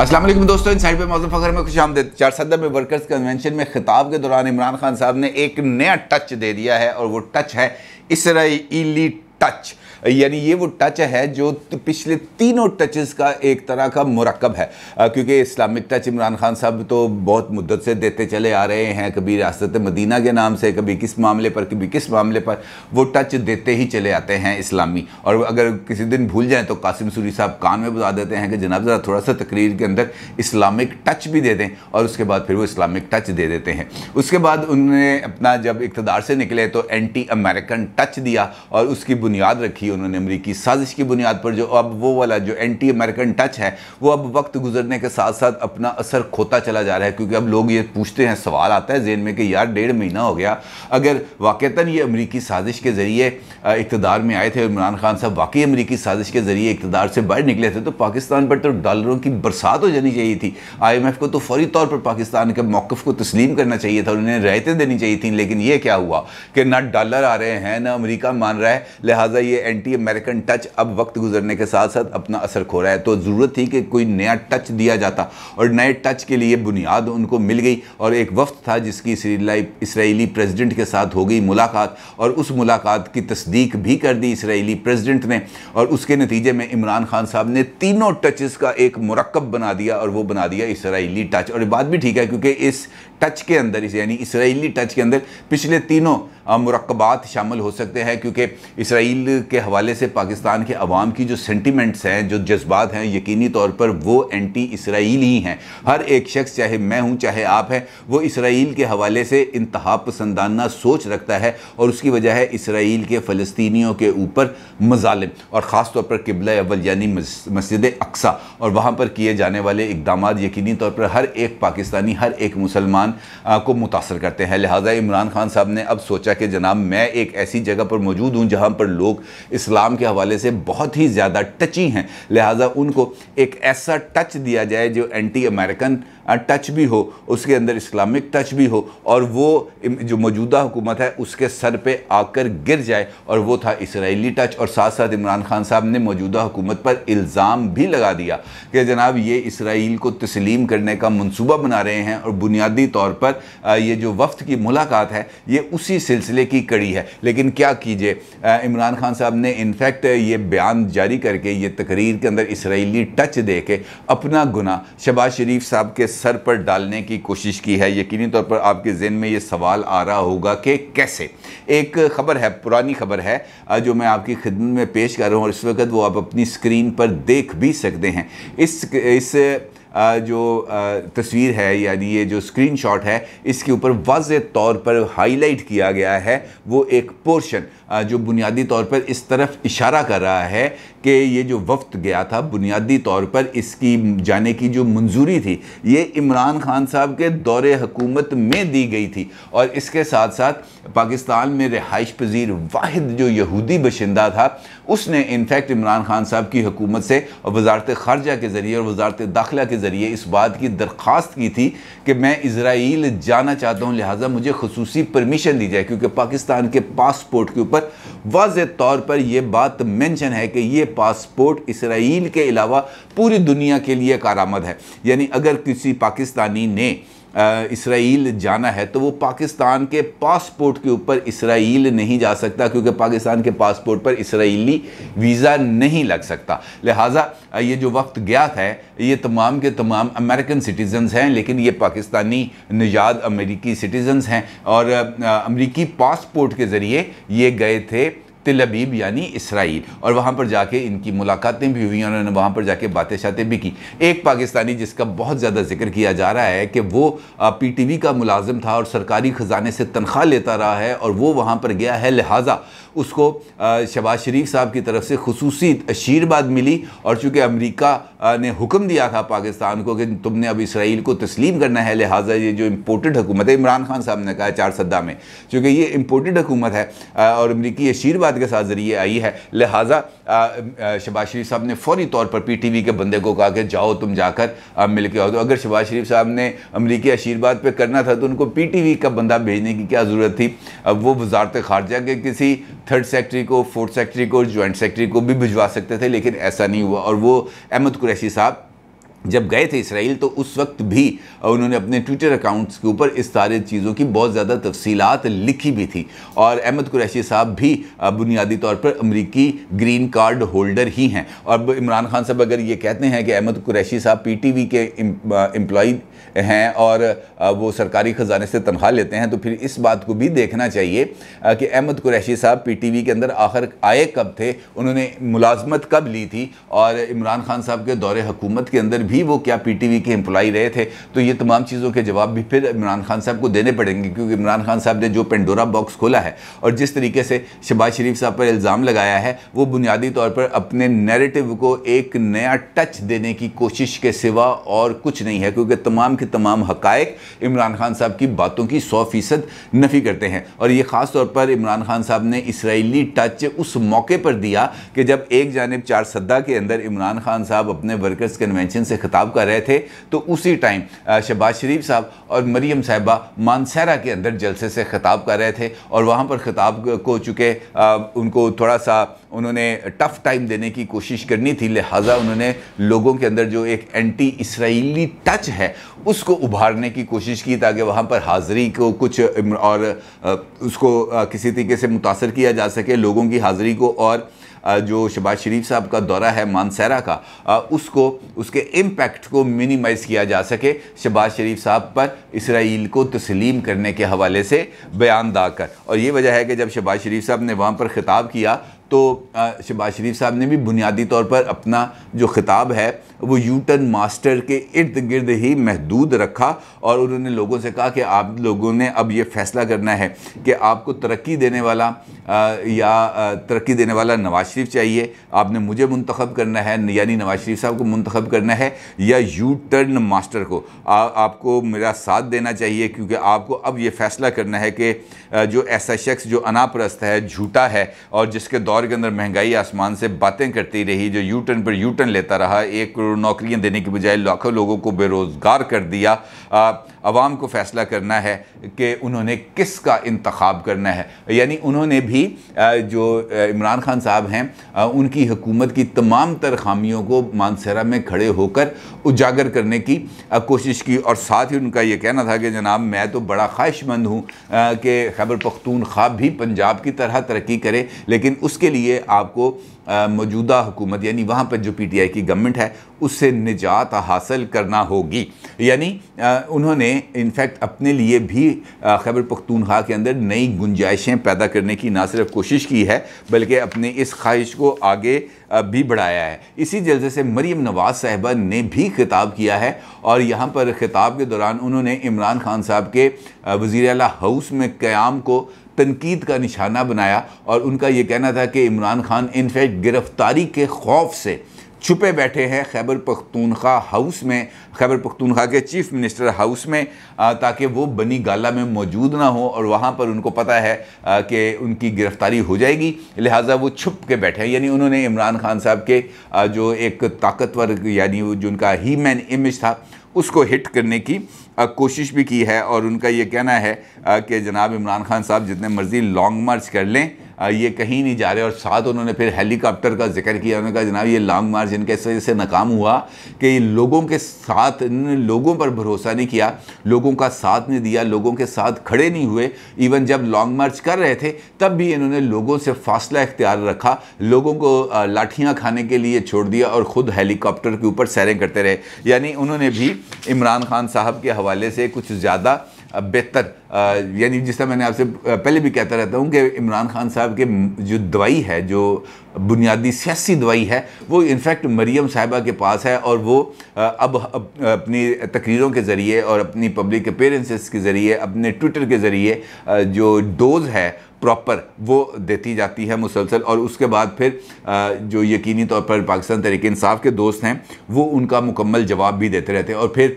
असलम दोस्तों इन साइड पर मौजूद फ़खर में खुश आमदेद सदर में वर्कर्स कन्वेंशन में खिताब के दौरान इमरान खान साहब ने एक नया टच दे दिया है और वो टच है इसराइली टच यानी ये वो टच है जो पिछले तीनों टचेस का एक तरह का मरकब है क्योंकि इस्लामिक टच इमरान खान साहब तो बहुत मुद्दत से देते चले आ रहे हैं कभी रियासत मदीना के नाम से कभी किस मामले पर कभी किस मामले पर वो टच देते ही चले आते हैं इस्लामी और अगर किसी दिन भूल जाएँ तो कासिम सूरी साहब कान में बता देते हैं कि जनाब ज़रा थोड़ा सा तकरीर के अंदर इस्लामिक टच भी दे दें और उसके बाद फिर वो इस्लामिक टच दे देते हैं उसके बाद उन्होंने अपना जब इकतदार से निकले तो एंटी अमेरिकन टच दिया और उसकी बुनियाद रखी की उन्होंने अमरीकी साजिश की बुनियाद पर जो अब वो वाला जो एंटी अमेरिकन टच है वो अब वक्त गुजरने के साथ साथ अपना असर खोता चला जा रहा है क्योंकि अब लोग ये पूछते हैं सवाल आता है जेन में कि यार डेढ़ महीना हो गया अगर वाक़ता ये अमरीकी साजिश के ज़रिए इकतदार में आए थे इमरान खान साहब वाकई अमरीकी साजिश के ज़रिए इकतदार से बाहर निकले थे तो पाकिस्तान पर तो डॉलरों की बरसात हो जानी चाहिए थी आई एम एफ़ को तो फौरी तौर पर पाकिस्तान के मौकफ को तस्लीम करना चाहिए था उन्हें रायतें देनी चाहिए थी लेकिन ये क्या हुआ कि ना डॉलर आ रहे हैं ना अमरीका मान रहा है लिहाजा ये एन एंटी अमेरिकन टच अब वक्त गुजरने के साथ साथ अपना असर खो रहा है तो ज़रूरत थी कि कोई नया टच दिया जाता और नए टच के लिए बुनियाद उनको मिल गई और एक वक्त था जिसकी इसराइली प्रेसिडेंट के साथ हो गई मुलाकात और उस मुलाकात की तस्दीक भी कर दी इसराइली प्रेसिडेंट ने और उसके नतीजे में इमरान खान साहब ने तीनों टचेस का एक मरकब बना दिया और वो बना दिया इसराइली टच और बात भी ठीक है क्योंकि इस टच के अंदर यानी इसराइली टच के अंदर पिछले तीनों मरकबात शामिल हो सकते हैं क्योंकि इसराइल के हवाले से पाकिस्तान के अवाम की जो सेंटिमेंट्स हैं जो जज्बात हैं यकीनी तौर पर वो एंटी इसराइल ही हैं हर एक शख्स चाहे मैं हूँ चाहे आप हैं वो इसराइल के हवाले से इंतहा पसंदाना सोच रखता है और उसकी वजह है इसराइल के फ़लस्तियों के ऊपर मजालिम और ख़ास तौर पर किबल अव्वल यानी मस्जिद अक्सा और वहाँ पर किए जाने वाले इकदाम यकीनी तौर पर हर एक पाकिस्तानी हर एक मुसलमान को मुतासर करते हैं लिहाजा इमरान खान साहब ने अब सोचा सोचा कि जनाब मैं एक ऐसी जगह पर मौजूद हूँ जहाँ पर लोग इस्लाम के हवाले से बहुत ही ज़्यादा टची हैं लिहाजा उनको एक ऐसा टच दिया जाए जो एंटी अमेरिकन टच भी हो उसके अंदर इस्लामिक टच भी हो और वो जो मौजूदा हुकूमत है उसके सर पर आकर गिर जाए और वो था इसराइली टच और साथ साथ इमरान खान साहब ने मौजूदा हुकूमत पर इल्ज़ाम भी लगा दिया कि जनाब ये इसराइल को तस्लीम करने का मनसूबा बना रहे हैं और बुनियादी तौर पर ये जो वफ्त की मुलाकात है ये उसी सिलसिले की कड़ी है लेकिन क्या कीजिए इमरान खान साहब ने इनफैक्ट ये बयान जारी करके ये तकरीर के अंदर इसराइली टच दे के अपना गुना शबाज शरीफ साहब के सर पर डालने की कोशिश की है यकीनी तौर पर आपके जहन में ये सवाल आ रहा होगा कि कैसे एक ख़बर है पुरानी खबर है जो मैं आपकी खिदमत में पेश कर रहा हूँ और इस वक्त वो आप अपनी स्क्रीन पर देख भी सकते हैं इस इस जो तस्वीर है यानी ये जो स्क्रीनशॉट है इसके ऊपर वाज तौर पर हाईलाइट किया गया है वो एक पोर्शन जो बुनियादी तौर पर इस तरफ इशारा कर रहा है कि ये जो वफ्त गया था बुनियादी तौर पर इसकी जाने की जो मंजूरी थी ये इमरान खान साहब के दौर हकूमत में दी गई थी और इसके साथ साथ पाकिस्तान में रिहाइश पजीर वाहिद जो यहूदी बशिंदा था उसने इनफैक्ट इमरान खान साहब की हुकूमत से और वजारत खारजा के ज़रिए और वजारत दाखिला के ज़रिए इस बात की दरख्वास्त की थी कि मैं इसराइल जाना चाहता हूँ लिहाजा मुझे खसूस परमिशन दी जाए क्योंकि पाकिस्तान के पासपोर्ट के ऊपर वाज तौर पर यह बात मैंशन है कि ये पासपोर्ट इसराइल के अलावा पूरी दुनिया के लिए कारामद है यानी अगर किसी पाकिस्तानी ने इसराइल जाना है तो वो पाकिस्तान के पासपोर्ट के ऊपर इसराइल नहीं जा सकता क्योंकि पाकिस्तान के पासपोर्ट पर इसराइली वीज़ा नहीं लग सकता लिहाजा ये जो वक्त गया है ये तमाम के तमाम अमेरिकन सिटीज़न्स हैं लेकिन ये पाकिस्तानी निजाद अमेरिकी सिटीज़न्स हैं और अमेरिकी पासपोर्ट के ज़रिए ये गए थे तिलबीब यानी इसराइल और वहाँ पर जाके इनकी मुलाकातें भी हुई उन्होंने वहाँ पर जाके बातें शातें भी की एक पाकिस्तानी जिसका बहुत ज़्यादा जिक्र किया जा रहा है कि वो पीटीवी का मुलाजम था और सरकारी ख़जाने से तनख्वाह लेता रहा है और वो वहाँ पर गया है लिहाजा उसको शबाज शरीफ साहब की तरफ से खसूस आशीर्वाद मिली और चूँकि अमरीका ने हुक्म दिया था पाकिस्तान को कि तुमने अब इसराइल को तस्लीम करना है लिहाजा ये जो इम्पोर्टेड हुकूमत है इमरान खान साहब ने कहा चार सद्दा में चूँकि ये इम्पोर्टेड हुकूमत है और अमरीकी आशीर्वाद मुलाकात के साथ ज़रिए आई है लिहाजा शबाज शरीफ साहब ने फौरी तौर पर पी टी वी के बंदे को कहा कि जाओ तुम जाकर मिल के आओ तो अगर शबाज शरीफ साहब ने अमरीकी आशीर्वाद पर करना था तो उनको पी टी वी का बंदा भेजने की क्या ज़रूरत थी अब वो वजारत खारजा के किसी थर्ड सेक्रटरी को फोर्थ सेक्रटरी को जॉइंट सेक्रटरी को भी भिजवा सकते थे लेकिन ऐसा नहीं हुआ और वो अहमद कुरैशी साहब जब गए थे इसराइल तो उस वक्त भी उन्होंने अपने ट्विटर अकाउंट्स के ऊपर इस सारे चीज़ों की बहुत ज़्यादा तफसीत लिखी भी थी और अहमद कुरैशी साहब भी बुनियादी तौर पर अमरीकी ग्रीन कार्ड होल्डर ही हैं और इमरान खान साहब अगर ये कहते हैं कि अहमद कुरैशी साहब पीटीवी के एम्प्लॉ हैं और वो सरकारी ख़जाने से तनख्वाह लेते हैं तो फिर इस बात को भी देखना चाहिए कि अहमद कुरैशी साहब पीटीवी के अंदर आखिर आए कब थे उन्होंने मुलाजमत कब ली थी और इमरान खान साहब के दौरे हुकूमत के अंदर भी वो क्या पीटीवी के एम्प्लॉय रहे थे तो ये तमाम चीज़ों के जवाब भी फिर इमरान खान साहब को देने पड़ेंगे क्योंकि इमरान खान साहब ने जो पेंडोरा बॉक्स खोला है और जिस तरीके से शबाज शरीफ साहब पर इल्ज़ाम लगाया है वो बुनियादी तौर पर अपने नेरेटिव को एक नया टच देने की कोशिश के सिवा और कुछ नहीं है क्योंकि तमाम के तमाम हकायक इमरान खान साहब की बातों की सौ फीसद नफ़ी करते हैं और ये ख़ास तौर पर इमरान खान साहब ने इसराइली टच उस मौके पर दिया कि जब एक जानब चार सद्दा के अंदर इमरान खान साहब अपने वर्कर्स कन्वेंशन से खिताब कर रहे थे तो उसी टाइम शहबाज शरीफ साहब और मरीम साहिबा मानसहरा के अंदर जलसे से खिताब कर रहे थे और वहाँ पर खिताब को चूँकि उनको थोड़ा सा उन्होंने टफ़ टाइम देने की कोशिश करनी थी लिहाजा उन्होंने लोगों के अंदर जो एक एंटी इसराइली टच है उसको उभारने की कोशिश की ताकि वहाँ पर हाज़री को कुछ और उसको किसी तरीके से मुतासर किया जा सके लोगों की हाज़री को और जो शबाज शरीफ साहब का दौरा है मानसरा का उसको उसके इम्पैक्ट को मिनिमाइज़ किया जा सके शबाज शरीफ साहब पर इसराइल को तस्लीम करने के हवाले से बयान दाकर कर और ये वजह है कि जब शबाज शरीफ साहब ने वहाँ पर ख़िताब किया तो शहबाज शरीफ साहब ने भी बुनियादी तौर पर अपना जो ख़िताब है वो टर्न मास्टर के इर्द गिर्द ही महदूद रखा और उन्होंने लोगों से कहा कि आप लोगों ने अब ये फ़ैसला करना है कि आपको तरक्की देने वाला या तरक्की देने वाला नवाज शरीफ चाहिए आपने मुझे मंतखब करना है यानी नवाज शरीफ साहब को मंतखब करना है या यू टर्न मास्टर को आ, आपको मेरा साथ देना चाहिए क्योंकि आपको अब ये फ़ैसला करना है कि जो ऐसा शख्स जो अनाप्रस्त है झूठा है और जिसके दौर दौर के अंदर महंगाई आसमान से बातें करती रही जो यू टर्न पर यू टर्न लेता रहा एक करोड़ नौकरियां देने की बजाय लाखों लोगों को बेरोज़गार कर दिया आवाम को फैसला करना है कि उन्होंने किस का इंतखब करना है यानी उन्होंने भी जो इमरान खान साहब हैं उनकी हुकूमत की तमाम तर खामियों को मानसरा में खड़े होकर उजागर करने की कोशिश की और साथ ही उनका ये कहना था कि जनाब मैं तो बड़ा ख्वाहिशमंद हूँ कि खैबर पख्तूनख्वा भी पंजाब की तरह तरक्की करे लेकिन उसके लिए आपको मौजूदा हुकूमत यानी वहाँ पर जो पीटीआई की गवर्नमेंट है उससे निजात हासिल करना होगी यानी उन्होंने इनफैक्ट अपने लिए भी खैबर पख्तूनखा के अंदर नई गुंजाइशें पैदा करने की ना सिर्फ कोशिश की है बल्कि अपने इस ख्वाहिश को आगे भी बढ़ाया है इसी जलसे से मरीम नवाज़ साहिबा ने भी खिताब किया है और यहाँ पर ख़िताब के दौरान उन्होंने इमरान खान साहब के वज़ी अला हाउस में क़्याम को तनकीद का निशाना बनाया और उनका ये कहना था कि इमरान खान इनफैक्ट गिरफ्तारी के खौफ से छुपे बैठे हैं खैबर पख्तूनख्वा हाउस में खैबर पख्तूनख्वा के चीफ मिनिस्टर हाउस में ताकि वो बनी गाला में मौजूद ना हो और वहाँ पर उनको पता है कि उनकी गिरफ्तारी हो जाएगी लिहाजा वो छुप के बैठे हैं यानी उन्होंने इमरान खान साहब के जो एक ताकतवर यानी जो उनका ही मैन इमेज था उसको हिट करने की कोशिश भी की है और उनका ये कहना है कि जनाब इमरान खान साहब जितने मर्ज़ी लॉन्ग मार्च कर लें ये कहीं नहीं जा रहे और साथ उन्होंने फिर हेलीकॉप्टर का जिक्र किया उन्होंने कहा जनाब ये लॉन्ग मार्च इनके वजह से नाकाम हुआ कि लोगों के साथ इन्होंने लोगों पर भरोसा नहीं किया लोगों का साथ नहीं दिया लोगों के साथ खड़े नहीं हुए इवन जब लॉन्ग मार्च कर रहे थे तब भी इन्होंने लोगों से फासला इख्तियार रखा लोगों को लाठियाँ खाने के लिए छोड़ दिया और ख़ुद हेलीकॉप्टर के ऊपर सैरें करते रहे यानी उन्होंने भी इमरान खान साहब के हवाले से कुछ ज़्यादा बेहतर यानी जिस तरह मैंने आपसे पहले भी कहता रहता हूँ कि इमरान खान साहब के जो दवाई है जो बुनियादी सियासी दवाई है वो इनफैक्ट मरीम साहिबा के पास है और वो अब अपनी तकरीरों के ज़रिए और अपनी पब्लिक अपेयरेंसेस के ज़रिए अपने ट्विटर के ज़रिए जो डोज है प्रॉपर वो देती जाती है मुसलसल और उसके बाद फिर जो यकीनी तौर पर पाकिस्तान तरीके इंसाफ के दोस्त हैं वो उनका मुकम्मल जवाब भी देते रहते हैं और फिर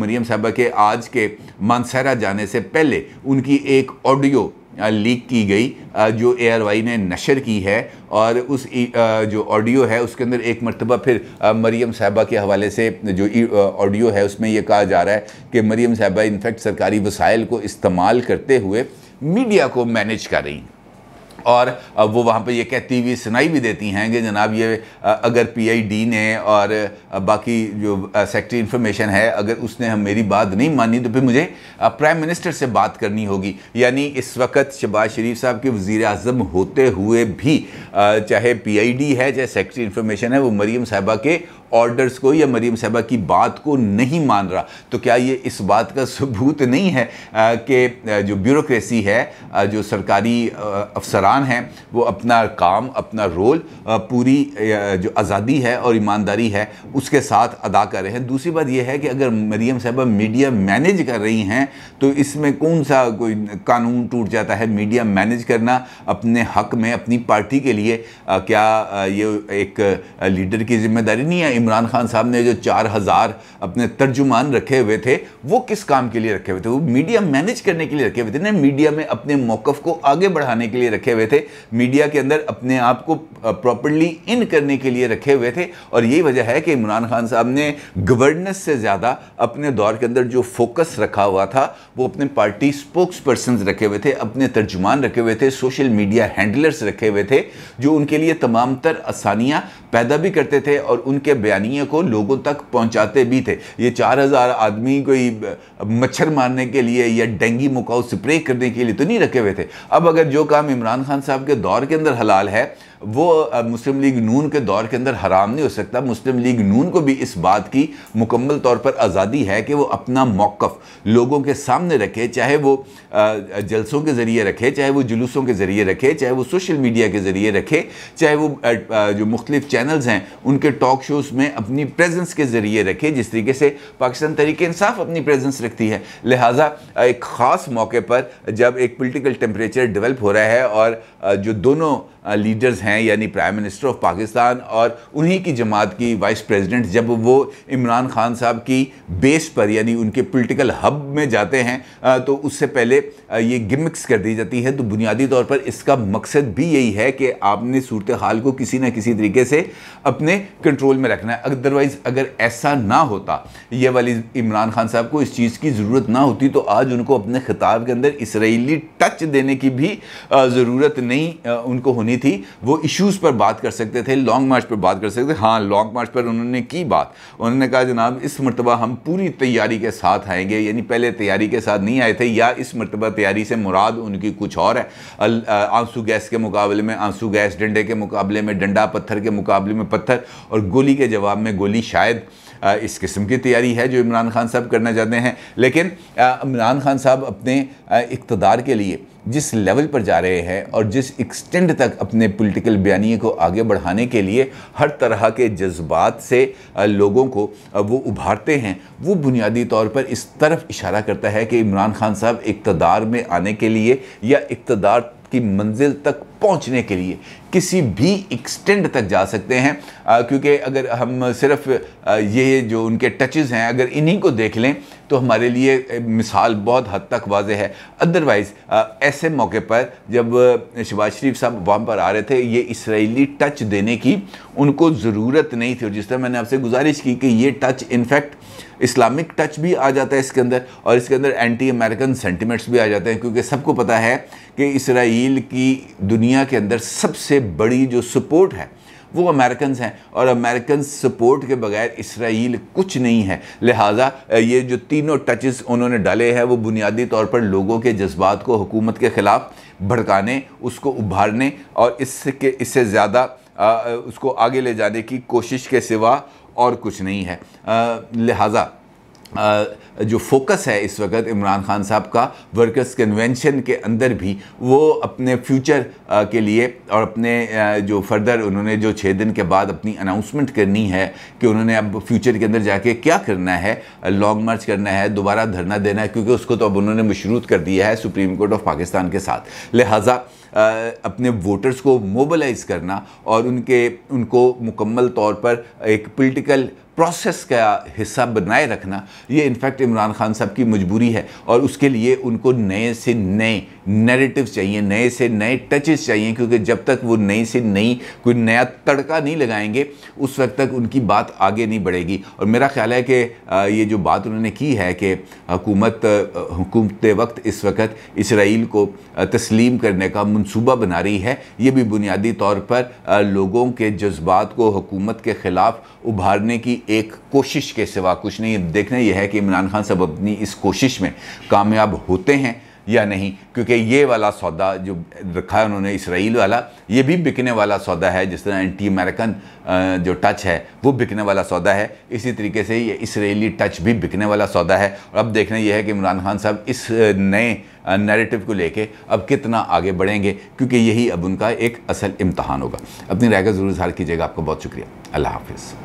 मरीम साहबा के आज के मानसहरा जाने से पहले उनकी एक ऑडियो लीक की गई जो ए आर वाई ने नशर की है और उस जो ऑडियो है उसके अंदर एक मरतबा फिर मरीम साहबा के हवाले से जो ऑडियो है उसमें यह कहा जा रहा है कि मरीम साहबा इनफैक्ट सरकारी वसाइल को इस्तेमाल करते हुए मीडिया को मैनेज कर रही हैं और वो वहाँ पर ये कहती हुई सुनाई भी देती हैं कि जनाब ये अगर पीआईडी ने और बाकी जो सेक्टरी इन्फॉर्मेशन है अगर उसने हम मेरी बात नहीं मानी तो फिर मुझे प्राइम मिनिस्टर से बात करनी होगी यानी इस वक्त शबाज शरीफ साहब के वज़ी अजम होते हुए भी चाहे पीआईडी है चाहे सेक्टरी इन्फॉर्मेशन है वो मरीम साहबा के ऑर्डर्स को या मरीम साहबा की बात को नहीं मान रहा तो क्या ये इस बात का सबूत नहीं है कि जो ब्यूरोसी है जो सरकारी अफसरान हैं वो अपना काम अपना रोल पूरी जो आज़ादी है और ईमानदारी है उसके साथ अदा कर रहे हैं दूसरी बात यह है कि अगर मरीम साहबा मीडिया मैनेज कर रही हैं तो इसमें कौन सा कोई कानून टूट जाता है मीडिया मैनेज करना अपने हक में अपनी पार्टी के लिए क्या ये एक लीडर की जिम्मेदारी नहीं है इमरान खान साहब ने जो चार हज़ार अपने तर्जुमान रखे हुए थे वो किस काम के लिए रखे हुए थे वो मीडिया मैनेज करने के लिए रखे हुए थे ना मीडिया में अपने मौक़ को आगे बढ़ाने के लिए रखे हुए थे मीडिया के अंदर अपने आप को प्रॉपरली इन करने के लिए रखे हुए थे और यही वजह है कि इमरान खान साहब ने गवर्नेंस से ज़्यादा अपने दौर के अंदर जो फोकस रखा हुआ था वो अपने पार्टी स्पोक्स पर्सन रखे हुए थे अपने तर्जुमान रखे हुए थे सोशल मीडिया हैंडलर्स रखे हुए थे जो उनके लिए तमाम तर आसानियाँ पैदा भी करते थे और उनके बयानी को लोगों तक पहुंचाते भी थे ये 4000 आदमी कोई मच्छर मारने के लिए या डेंगी मुकाऊ स्प्रे करने के लिए तो नहीं रखे हुए थे अब अगर जो काम इमरान खान साहब के दौर के अंदर हलाल है वो मुस्लिम लीग नून के दौर के अंदर हराम नहीं हो सकता मुस्लिम लीग नून को भी इस बात की मुकम्मल तौर पर आज़ादी है कि वो अपना मौक़ लोगों के सामने रखे चाहे वो जलसों के ज़रिए रखे चाहे वो जुलूसों के ज़रिए रखे चाहे वो सोशल मीडिया के ज़रिए रखे चाहे वो जो मुख्तफ चैनल्स हैं उनके टॉक शोज़ में अपनी प्रेजेंस के ज़रिए रखे जिस तरीके से पाकिस्तान तरीक इंसाफ अपनी प्रेजेंस रखती है लिहाजा एक ख़ास मौके पर जब एक पोलिटिकल टेम्परेचर डेवलप हो रहा है और जो दोनों लीडर्स हैं यानी प्राइम मिनिस्टर ऑफ पाकिस्तान और उन्हीं की जमात की वाइस प्रेसिडेंट जब वो इमरान खान साहब की बेस पर यानी उनके पॉलिटिकल हब में जाते हैं तो उससे पहले ये गिमिक्स कर दी जाती है तो बुनियादी तौर पर इसका मकसद भी यही है कि आपने सूरत हाल को किसी न किसी तरीके से अपने कंट्रोल में रखना है अदरवाइज़ अगर ऐसा ना होता ये वाली इमरान खान साहब को इस चीज़ की ज़रूरत ना होती तो आज उनको अपने खिताब के अंदर इसराइली टच देने की भी ज़रूरत नहीं उनको होनी करनी थी वो इश्यूज़ पर बात कर सकते थे लॉन्ग मार्च पर बात कर सकते थे हाँ लॉन्ग मार्च पर उन्होंने की बात उन्होंने कहा जनाब इस मरतबा हम पूरी तैयारी के साथ आएंगे यानी पहले तैयारी के साथ नहीं आए थे या इस मरतबा तैयारी से मुराद उनकी कुछ और है आंसू गैस के मुकाबले में आंसू गैस डंडे के मुकाबले में डंडा पत्थर के मुकाबले में पत्थर और गोली के जवाब में गोली शायद इस किस्म की तैयारी है जो इमरान खान साहब करना चाहते हैं लेकिन इमरान खान साहब अपने इकतदार के लिए जिस लेवल पर जा रहे हैं और जिस एक्सटेंड तक अपने पॉलिटिकल बयानी को आगे बढ़ाने के लिए हर तरह के जज्बात से लोगों को वो उभारते हैं वो बुनियादी तौर पर इस तरफ इशारा करता है कि इमरान खान साहब इकतदार में आने के लिए या इकतदार की मंजिल तक पहुंचने के लिए किसी भी एक्सटेंड तक जा सकते हैं क्योंकि अगर हम सिर्फ ये जो उनके टचेस हैं अगर इन्हीं को देख लें तो हमारे लिए मिसाल बहुत हद तक वाज है अदरवाइज़ ऐसे मौके पर जब शबाज शरीफ साहब वहाँ पर आ रहे थे ये इसराइली टच देने की उनको ज़रूरत नहीं थी और जिस तरह मैंने आपसे गुजारिश की कि ये टच इनफैक्ट इस्लामिक टच भी आ जाता है इसके अंदर और इसके अंदर एंटी अमेरिकन सेंटिमेंट्स भी आ जाते हैं क्योंकि सबको पता है कि इसराइल की दुनिया के अंदर सबसे बड़ी जो सपोर्ट है वो अमेरिकन हैं और अमेरिकन सपोर्ट के बगैर इसराइल कुछ नहीं है लिहाजा ये जो तीनों टचेस उन्होंने डाले हैं वो बुनियादी तौर पर लोगों के जज्बात को हुकूमत के ख़िलाफ़ भड़काने उसको उभारने और इसके इससे ज़्यादा उसको आगे ले जाने की कोशिश के सिवा और कुछ नहीं है लिहाजा जो फोकस है इस वक्त इमरान खान साहब का वर्कर्स कन्वेंशन के अंदर भी वो अपने फ्यूचर के लिए और अपने जो फर्दर उन्होंने जो छः दिन के बाद अपनी अनाउंसमेंट करनी है कि उन्होंने अब फ्यूचर के अंदर जाके क्या करना है लॉन्ग मार्च करना है दोबारा धरना देना है क्योंकि उसको तो अब उन्होंने मशरूत कर दिया है सुप्रीम कोर्ट ऑफ पाकिस्तान के साथ लिहाजा अपने वोटर्स को मोबलाइज़ करना और उनके उनको मुकम्मल तौर पर एक पोलिटिकल प्रोसेस का हिस्सा बनाए रखना ये इनफैक्ट इमरान खान साहब की मजबूरी है और उसके लिए उनको नए से नए नैरेटिव चाहिए नए से नए टचेस चाहिए क्योंकि जब तक वो नई से नई कोई नया तड़का नहीं लगाएंगे उस वक्त तक उनकी बात आगे नहीं बढ़ेगी और मेरा ख्याल है कि ये जो बात उन्होंने की है कि हुकूमत हुकूमत वक्त इस वक्त इसराइल को तस्लीम करने का मनसूबा बना रही है ये भी बुनियादी तौर पर लोगों के जज्बात को हुकूमत के ख़िलाफ़ उभारने की एक कोशिश के सिवा कुछ नहीं देखना यह है कि इमरान खान साहब अपनी इस कोशिश में कामयाब होते हैं या नहीं क्योंकि ये वाला सौदा जो रखा है उन्होंने इसराइल वाला ये भी बिकने वाला सौदा है जिस तरह एंटी अमेरिकन जो टच है वो बिकने वाला सौदा है इसी तरीके से ये इसराइली टच भी बिकने वाला सौदा है और अब देखना यह है कि इमरान खान साहब इस नए नैरेटिव को लेके अब कितना आगे बढ़ेंगे क्योंकि यही अब उनका एक असल इम्तहान होगा अपनी राय का ज़रूर इजहार कीजिएगा आपका बहुत शुक्रिया अल्लाह हाफिज़